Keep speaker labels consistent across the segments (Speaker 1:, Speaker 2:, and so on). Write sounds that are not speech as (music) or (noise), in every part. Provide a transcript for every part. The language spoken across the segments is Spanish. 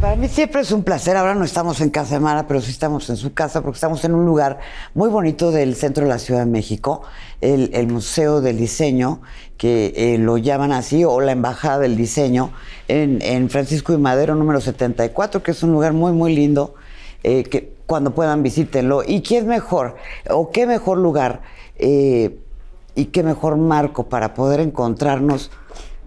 Speaker 1: Para mí siempre es un placer. Ahora no estamos en casa de Mara, pero sí estamos en su casa porque estamos en un lugar muy bonito del centro de la Ciudad de México, el, Museo del Diseño, que eh, lo llaman así, o la Embajada del Diseño, en, Francisco y Madero número 74, que es un lugar muy, muy lindo, eh, que cuando puedan visítenlo. ¿Y qué mejor? ¿O qué mejor lugar? Eh, y qué mejor marco para poder encontrarnos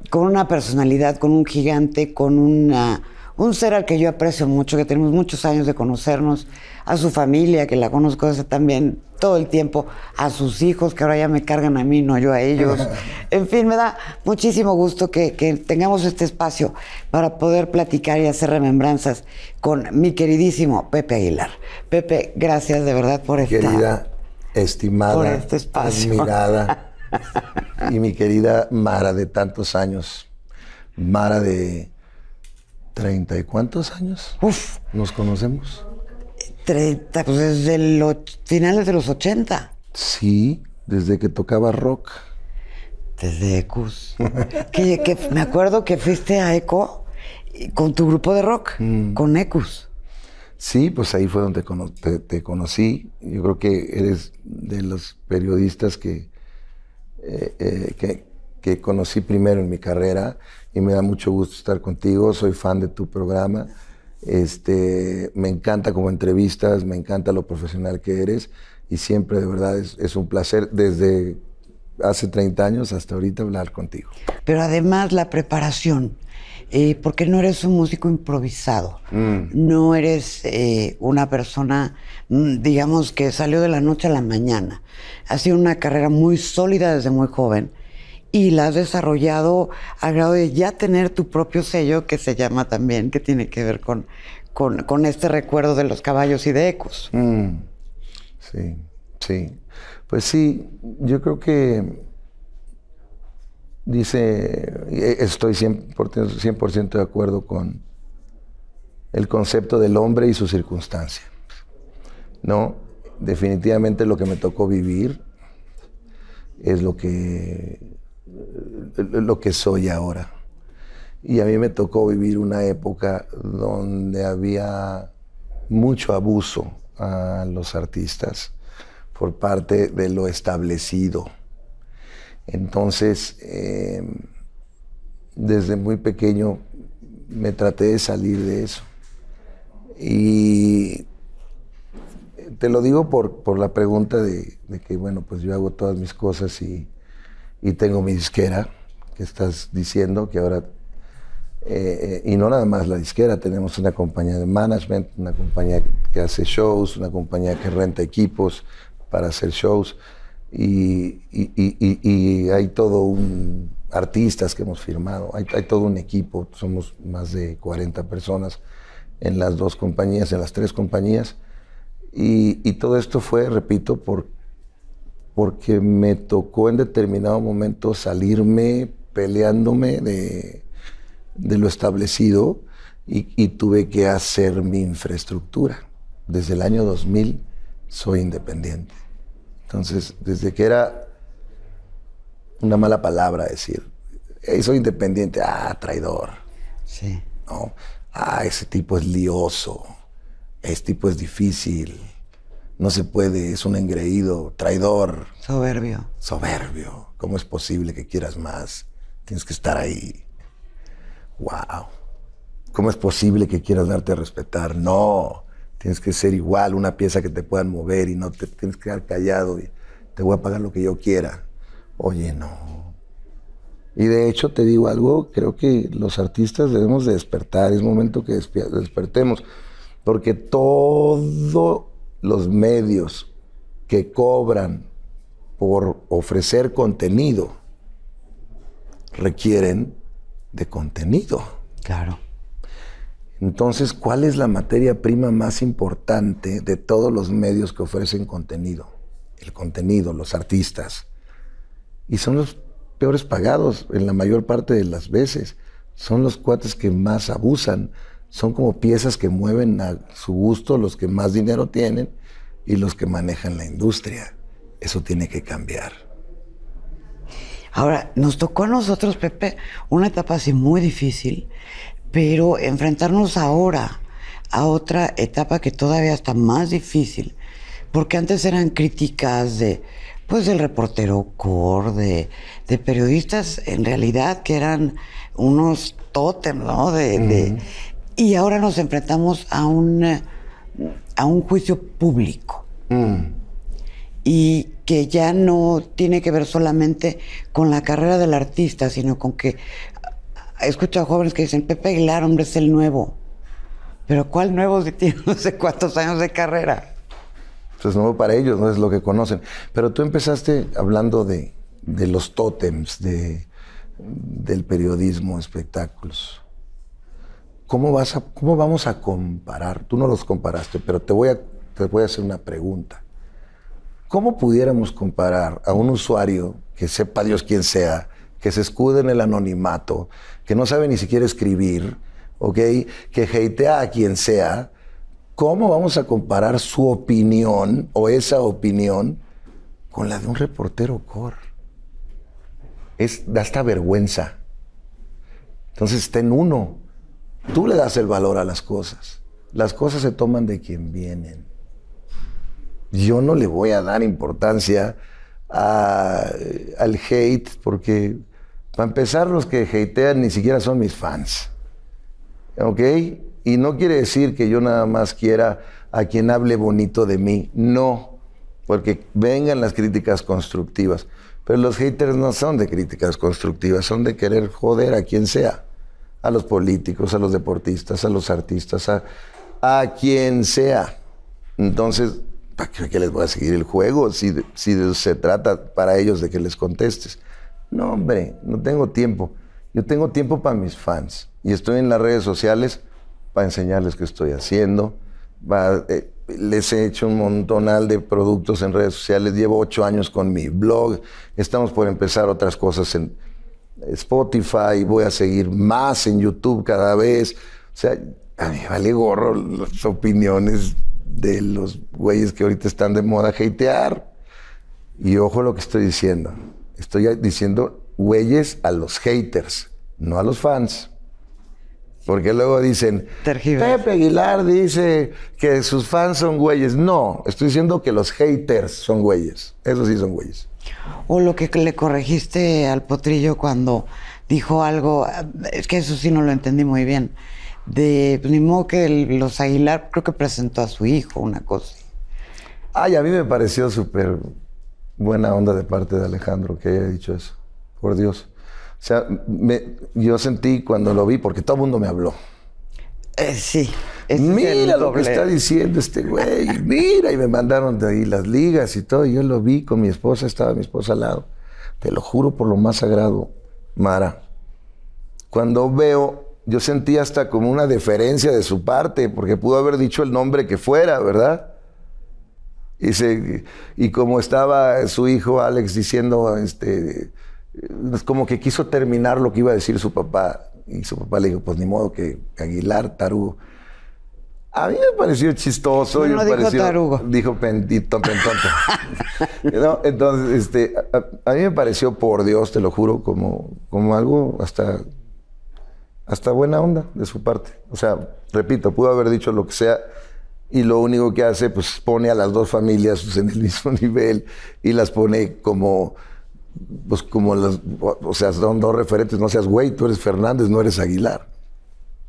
Speaker 1: con una personalidad, con un gigante, con una un ser al que yo aprecio mucho, que tenemos muchos años de conocernos, a su familia, que la conozco hace también todo el tiempo, a sus hijos, que ahora ya me cargan a mí, no yo a ellos. (laughs) en fin, me da muchísimo gusto que, tengamos este espacio para poder platicar y hacer remembranzas con mi queridísimo Pepe Aguilar. Pepe, gracias de verdad por esta... Querida,
Speaker 2: estimada, este admirada, (laughs) y mi querida Mara de tantos años, Mara de ¿Treinta y cuántos años? Uf. ¿Nos conocemos? Treinta, pues desde los finales
Speaker 1: de los ochenta.
Speaker 2: Sí, desde que tocaba rock. Desde Ecos. que, me acuerdo que fuiste a Eco con tu grupo de rock, mm. con Ecos. Sí, pues ahí fue donde te, conocí. Yo creo que eres de los periodistas que, eh, eh, que, que conocí primero en mi carrera y me da mucho gusto estar contigo. Soy fan de tu programa. Este, me encanta como entrevistas, me encanta lo profesional que eres y siempre de verdad es, un placer desde hace 30 años hasta ahorita hablar contigo. Pero además la preparación, eh, porque no eres un músico improvisado,
Speaker 1: mm. no eres eh, una persona, mm, digamos, que salió de la noche a la mañana. Ha sido una carrera muy sólida desde muy joven y la has desarrollado al grado de ya tener tu propio sello que se llama también, que tiene que ver con, este recuerdo de los caballos y de ecos.
Speaker 2: Mm. Sí, sí. Pues sí, yo creo que dice, e, estoy 100%, 100 de acuerdo con el concepto del hombre y su circunstancia. No, definitivamente lo que me tocó vivir es lo que eh, eh, lo que soy ahora. Y a mí me tocó vivir una época donde había mucho abuso a los artistas por parte de lo establecido. Entonces, em, desde muy pequeño me traté de salir de eso. Y te lo digo por, la pregunta de, de, que, bueno, pues yo hago todas mis cosas y, y tengo mi disquera, que estás diciendo que ahora, eh, eh, y no nada más la disquera, tenemos una compañía de management, una compañía que hace shows, una compañía que renta equipos para hacer shows, y, hay todo un, artistas que hemos firmado, hay, todo un equipo, somos más de 40 personas en las dos compañías, en las tres compañías, y, y todo esto fue, repito, porque porque me tocó en determinado momento salirme peleándome de, lo establecido y, tuve que hacer mi infraestructura. Desde el año 2000 soy independiente. Entonces, desde que era una mala palabra decir, soy independiente, ah, traidor. Sí. ah, ese tipo es lioso, ese tipo es difícil no se puede, es un engreído, traidor.
Speaker 1: Soberbio.
Speaker 2: Soberbio. ¿Cómo es posible que quieras más? Tienes que estar ahí. ¡Wow! ¿Cómo es posible que quieras darte a respetar? No. Tienes que ser igual, una pieza que te puedan mover y no te tienes que quedar callado y te voy a pagar lo que yo quiera. Oye, no. Y de hecho, te digo algo, creo que los artistas debemos de despertar, es momento que despertemos, porque todo los medios que cobran por ofrecer contenido requieren de contenido. Claro. Entonces, ¿cuál es la materia prima más importante de todos los medios que ofrecen contenido? El contenido, los artistas. Y son los peores pagados en la mayor parte de las veces. Son los cuates que más abusan, son como piezas que mueven a su gusto los que más dinero tienen y los que manejan la industria. Eso tiene que cambiar.
Speaker 1: Ahora, nos tocó a nosotros, Pepe, una etapa así muy difícil, pero enfrentarnos ahora a otra etapa que todavía está más difícil, porque antes eran críticas de, pues, del reportero core, de, periodistas en realidad que eran unos tótem, ¿no? de, y ahora nos enfrentamos a un, a un juicio público. Mm. Y que ya no tiene que ver solamente con la carrera del artista, sino con que escucho a jóvenes que dicen, Pepe Aguilar, hombre, es el nuevo.
Speaker 2: Pero ¿cuál nuevo si tiene (laughs) no sé cuántos años de carrera? Pues nuevo para ellos, no es lo que conocen. Pero tú empezaste hablando de, los tótems, del periodismo, espectáculos. ¿cómo, vas a, ¿cómo vamos a comparar? Tú no los comparaste, pero te voy, a, te voy a hacer una pregunta. ¿Cómo pudiéramos comparar a un usuario que sepa Dios quién sea, que se escude en el anonimato, que no sabe ni siquiera escribir, ¿okay? que hatea a quien sea? ¿Cómo vamos a comparar su opinión o esa opinión con la de un reportero core? Es, da hasta vergüenza. Entonces, ten uno. Tú le das el valor a las cosas. Las cosas se toman de quien vienen. Yo no le voy a dar importancia al hate porque, para empezar, los que hatean ni siquiera son mis fans. ¿Ok? Y no quiere decir que yo nada más quiera a quien hable bonito de mí. No, porque vengan las críticas constructivas. Pero los haters no son de críticas constructivas, son de querer joder a quien sea a los políticos, a los deportistas, a los artistas, a, a quien sea. Entonces, ¿para qué, les voy a seguir el juego si, si se trata para ellos de que les contestes? No, hombre, no tengo tiempo. Yo tengo tiempo para mis fans y estoy en las redes sociales para enseñarles qué estoy haciendo. Eh, les he hecho un montonal de productos en redes sociales. Llevo ocho años con mi blog. Estamos por empezar otras cosas en, Spotify, voy a seguir más en YouTube cada vez. O sea, a mí vale gorro las opiniones de los güeyes que ahorita están de moda hatear. Y ojo lo que estoy diciendo. Estoy diciendo güeyes a los haters, no a los fans. Porque luego dicen, Pepe Aguilar dice que sus fans son güeyes. No, estoy diciendo que los haters son güeyes. Eso sí son güeyes
Speaker 1: o lo que le corregiste al potrillo cuando dijo algo, es que eso sí no lo entendí muy bien, de pues, ni modo que los Aguilar creo que presentó a su hijo, una cosa.
Speaker 2: Ay, a mí me pareció súper buena onda de parte de Alejandro que haya dicho eso, por Dios. O sea, yo sentí cuando lo vi, porque todo el mundo me habló. Eh, sí mira lo que está diciendo este güey, (laughs) mira, y me mandaron de ahí las ligas y todo, y yo lo vi con mi esposa, estaba mi esposa al lado. Te lo juro por lo más sagrado, Mara. Cuando veo, yo sentí hasta como una deferencia de su parte, porque pudo haber dicho el nombre que fuera, ¿verdad? Y, y como estaba su hijo Alex diciendo, este, eh, como que quiso terminar lo que iba a decir su papá. Y su papá le dijo, pues ni modo que Aguilar, Tarú... A mí me pareció chistoso. yo me dijo pareció, Dijo pendito, (laughs) Entonces, este, a, mí me pareció, por Dios, te lo juro, como, como algo hasta, hasta buena onda de su parte. O sea, repito, pudo haber dicho lo que sea y lo único que hace, pues pone a las dos familias pues, en el mismo (laughs) nivel y las pone como pues como las, o sea, son dos referentes, no seas güey, tú eres Fernández, no eres Aguilar.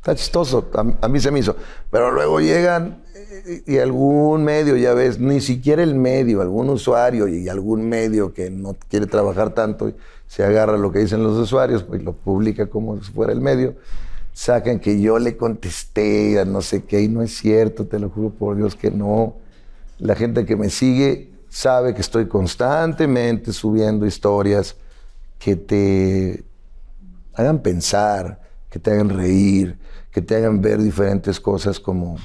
Speaker 2: Está chistoso, a, mí se me hizo. Pero luego llegan eh, y, algún medio, ya ves, ni siquiera el medio, algún usuario y algún medio que no quiere trabajar tanto, se agarra lo que dicen los usuarios, pues lo publica como si fuera el medio. Sacan que yo le contesté a no sé qué, y no es cierto, te lo juro por Dios que no. La gente que me sigue sabe que estoy constantemente subiendo historias que te hagan pensar, que te hagan reír, que te hagan ver diferentes cosas como...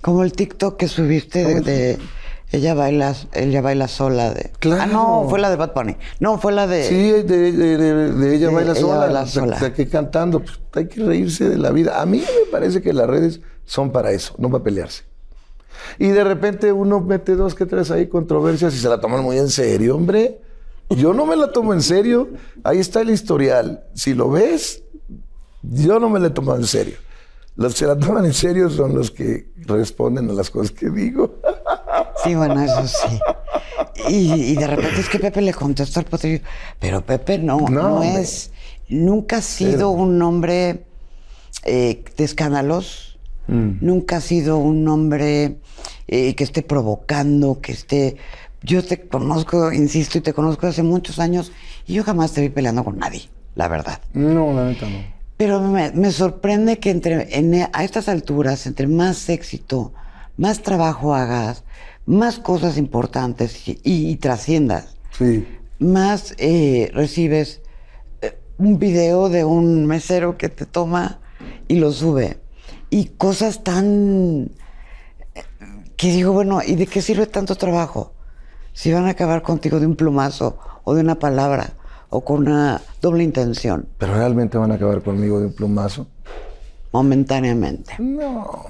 Speaker 1: Como el TikTok que subiste de, ella baila, ella baila
Speaker 2: sola de. Ah, no, fue la de Bad Bunny. No, fue la de. Sí, de, ella baila sola. Baila sola. cantando. Pues, hay que reírse de la vida. A mí me parece que las redes son para eso, no para pelearse. Y de repente uno mete dos que tres ahí controversias y se la toman muy en serio, hombre. Yo no me la tomo en serio. Ahí está el historial. Si lo ves, yo no me la he tomado en serio. Los que la toman en serio son los que responden a las cosas que digo. Sí, bueno, eso sí.
Speaker 1: Y, de repente es que Pepe le contestó al potrillo, pero Pepe no, no, es, eh, mm. nunca ha sido un hombre de eh, escándalos, nunca ha sido un hombre que esté provocando, que esté... Yo te conozco, insisto, y te conozco hace muchos años, y yo jamás te vi peleando con nadie, la verdad. No, la neta no. Pero me, sorprende que entre, e, a estas alturas, entre más éxito, más trabajo hagas, más cosas importantes y, trasciendas, más eh, recibes eh, un video de un mesero que te toma y lo sube. Y cosas tan... Eh, que digo, bueno, ¿y de qué sirve tanto trabajo? Si van a acabar contigo de un plumazo o de una palabra o con una doble intención. Pero realmente van a acabar conmigo de un plumazo. Momentáneamente. No.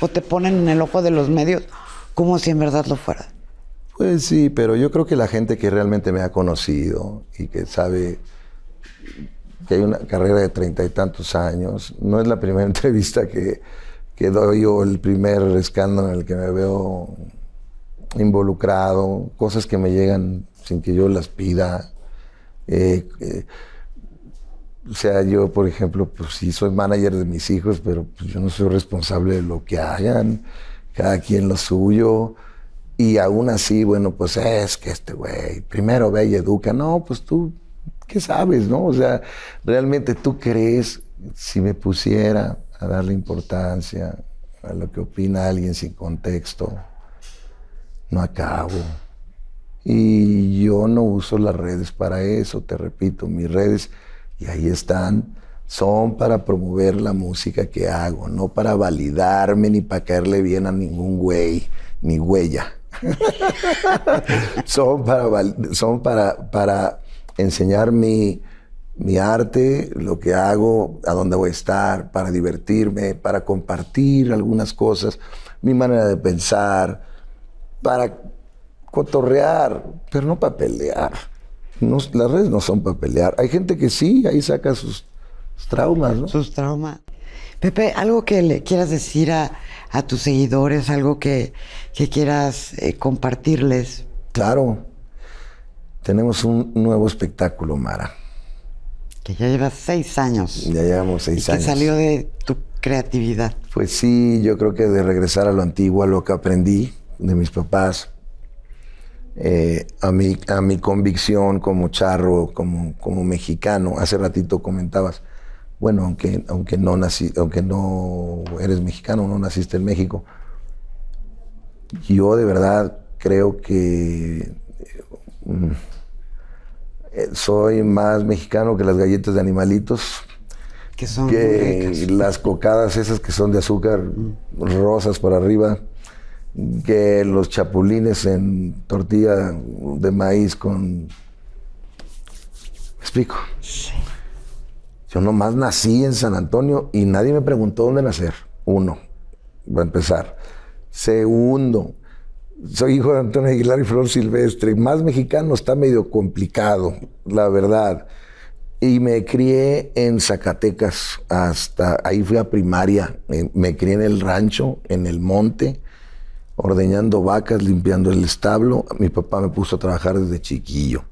Speaker 1: O te ponen en el ojo de los medios como si en verdad lo fuera.
Speaker 2: Pues sí, pero yo creo que la gente que realmente me ha conocido y que sabe que hay una carrera de treinta y tantos años, no es la primera (laughs) entrevista que, que doy o el primer escándalo en el que me veo involucrado, cosas que me llegan sin que yo las pida. Eh, eh, o sea, yo, por ejemplo, pues sí soy manager de mis hijos, pero pues yo no soy responsable de lo que hagan, cada quien lo suyo. Y aún así, bueno, pues es que este güey, primero ve y educa. No, pues tú, ¿qué sabes, no? O sea, realmente tú crees, si me pusiera a darle importancia a lo que opina alguien sin contexto, no acabo. Y yo no uso las redes para eso, te repito, mis redes, y ahí están, son para promover la música que hago, no para validarme ni para caerle bien a ningún güey, ni huella. (laughs) son para, son para, para enseñar mi, mi arte, lo que hago, a dónde voy a estar, para divertirme, para compartir algunas cosas, mi manera de pensar, para cotorrear, pero no para pelear. las redes no son para pelear. Hay gente que sí, ahí saca sus, traumas, ¿no? Sus traumas. Pepe, algo que le quieras decir
Speaker 1: a, tus seguidores, algo que, quieras eh, compartirles.
Speaker 2: Claro. Tenemos un nuevo espectáculo, Mara. Que ya lleva seis años. Ya llevamos seis años. Que
Speaker 1: salió de tu creatividad.
Speaker 2: Pues sí, yo creo que de regresar a lo antiguo, a lo que aprendí de mis papás, eh, a, mi, a mi convicción como charro, como, como mexicano. Hace ratito comentabas, bueno, aunque, aunque, no nací, aunque no eres mexicano, no naciste en México, yo de verdad creo que eh, mm, soy más mexicano que las galletas de animalitos. Que son que las cocadas esas que son de azúcar, mm. rosas por arriba que los chapulines en tortilla de maíz con... explico? Sí. Yo nomás nací en San Antonio y nadie me preguntó dónde nacer. Uno, a empezar. Segundo, soy hijo de Antonio Aguilar y Flor Silvestre. Más mexicano está medio complicado, la verdad. Y me crié en Zacatecas, hasta ahí fui a primaria. Eh, me crié en el rancho, en el monte ordeñando vacas, limpiando el establo. Mi papá me puso a trabajar desde chiquillo.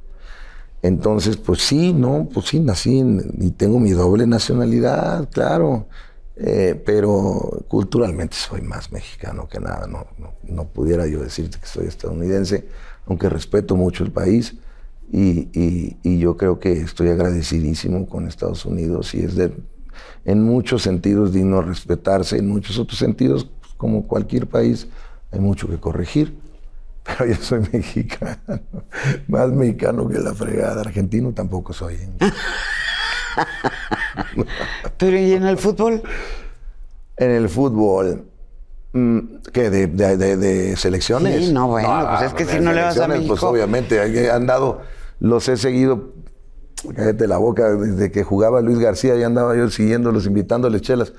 Speaker 2: Entonces, pues sí, no, pues sí, nací y tengo mi doble nacionalidad, claro. Eh, pero culturalmente soy más mexicano que nada. No, no, pudiera yo decirte que soy estadounidense, aunque respeto mucho el país. Y, yo creo que estoy agradecidísimo con Estados Unidos y es de, en muchos sentidos digno respetarse, en muchos otros sentidos, pues, como cualquier país, hay mucho que corregir, (laughs) pero yo soy mexicano, (laughs) más mexicano que la fregada, argentino tampoco soy. pero ¿eh? (laughs) ¿y en el fútbol? En el fútbol, mm, ¿Qué, de, selecciones. Sí, no, bueno, pues es que si no le vas a pues, México. Pues obviamente, han dado, los he seguido, cállate la boca, desde que jugaba Luis García, ya andaba yo siguiéndolos, invitándoles chelas.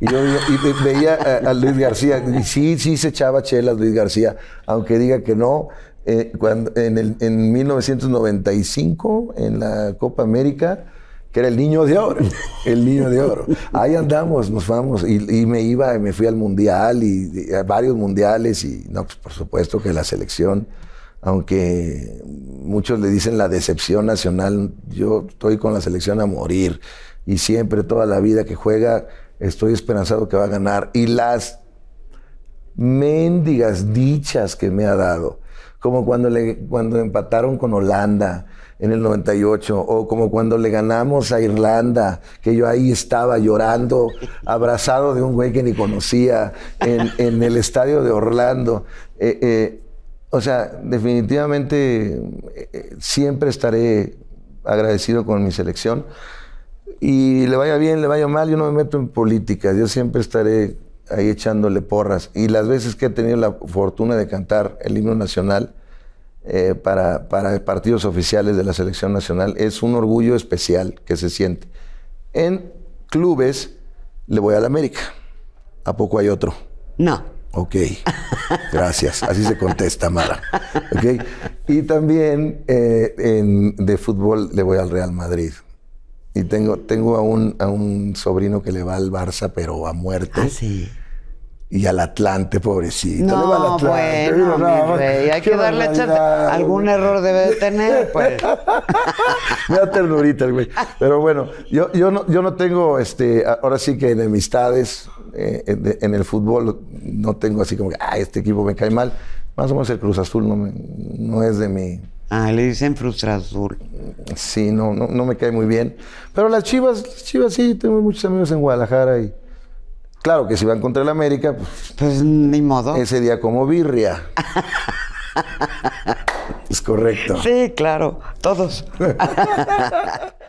Speaker 2: Y yo veía a, Luis García, y sí, sí se echaba chelas Luis García, aunque diga que no. Eh, cuando, en, el, en 1995, en la Copa América, que era el niño de oro, (laughs) el niño de oro. Ahí andamos, nos vamos, y, me iba, y me fui al mundial, y, a varios mundiales, y no, pues por supuesto que la selección, aunque muchos le dicen la decepción nacional, yo estoy con la selección a morir, y siempre, toda la vida que juega, estoy esperanzado que va a ganar. Y las mendigas dichas que me ha dado, como cuando, le, cuando empataron con Holanda en el 98, o como cuando le ganamos a Irlanda, que yo ahí estaba llorando, (laughs) abrazado de un güey que ni conocía, en, el estadio de Orlando. Eh, eh, o sea, definitivamente eh, siempre estaré agradecido con mi selección. Y le vaya bien, le vaya mal, yo no me meto en política, yo siempre estaré ahí echándole porras. Y las veces que he tenido la fortuna de cantar el himno nacional eh, para, partidos oficiales de la selección nacional, es un orgullo especial que se siente. En clubes le voy al América. ¿A poco hay otro? No. Ok, gracias. Así se contesta, Mara. Y también eh, de fútbol le voy al Real Madrid. Y tengo, tengo a, un, a un sobrino que le va al Barça, pero a muerte. Ah, sí. Y al Atlante, pobrecito. No, le va al Atlante. Bueno, no, hay que darle Algún
Speaker 1: error debe de tener, pues.
Speaker 2: (laughs) Me da ternurita el güey. Pero bueno, yo, yo, no, yo no tengo, este, ahora sí que enemistades eh, en el fútbol. No tengo así como que, ah, este equipo me cae mal. Más o menos el Cruz Azul no, me, no es de mi Ah, le dicen frustrador. Sí, no, no, me cae muy bien. Pero las Chivas, las Chivas sí, tengo muchos amigos en Guadalajara y claro que si van contra el América, pues, pues ni modo. Ese día como birria. (laughs) es correcto. Sí, claro, todos. (laughs)